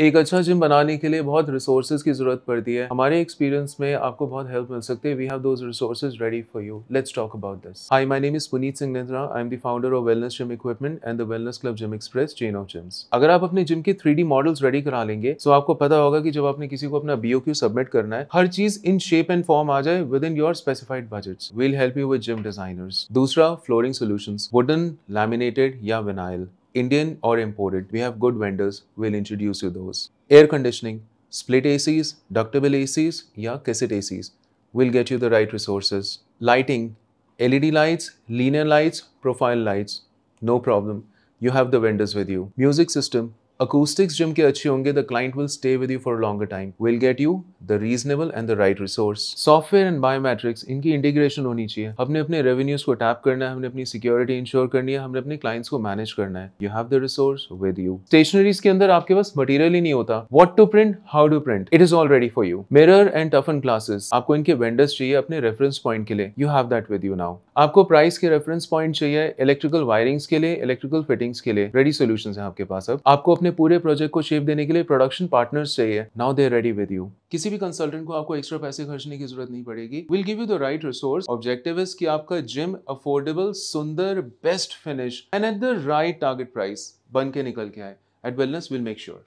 एक अच्छा जिम बनाने के लिए बहुत रिसोर्सेज की जरूरत पड़ती है हमारे एक्सपीरियंस में आपको बहुत हेल्प मिल सकती है we have those resources ready for you let's talk about this hi my name is Puneet Singh Netra I am the founder of Wellness gym equipment and the Wellness club gym express chain of gyms अगर आप अपने gym के three models ready करा लेंगे तो आपको पता होगा कि जब आपने किसी को अपना बी सबमिट करना है हर चीज इन शेप एंड फॉर्म आ जाए within your specified budget will help you with gym designers दूसरा फ्लोरिंग सोल्यूशन वुडन लैमिनेटेड या vinyl Indian or imported, we have good vendors, we'll introduce you those. Air conditioning, split ACs, ductable ACs, yeah, cassette ACs, we'll get you the right resources. Lighting, LED lights, linear lights, profile lights, no problem. You have the vendors with you. Music system, acoustics gym ke अच्छे होंगे the client will stay with you for a longer time will get you the reasonable and the right resource software and biometrics इनकी integration होनी चाहिए हमने अपने revenues को tap करना है हमने अपनी security ensure करनी है हमने अपने clients को manage करना है you have the resource with you stationaries के अंदर आपके पास material ही नहीं होता what to print how to print it is all ready for you mirror and toughen classes आपको इनके vendors चाहिए अपने reference point के लिए you have that with you now आपको price के reference point चाहिए electrical wirings के लिए electrical fittings के लिए ready solutions हैं आपके पास अब आपको अपने उन्हें पूरे प्रोजेक्ट को शेप देने के लिए प्रोडक्शन पार्टनर्स चाहिए now they ready with you किसी भी कंसल्टेंट को आपको एक्स्ट्रा पैसे खर्चने की जरूरत नहीं पड़ेगी will give you the right resource objective is कि आपका जिम अफोर्डेबल सुंदर best finish and at the right target price बन के निकल के आए at Wellness will make sure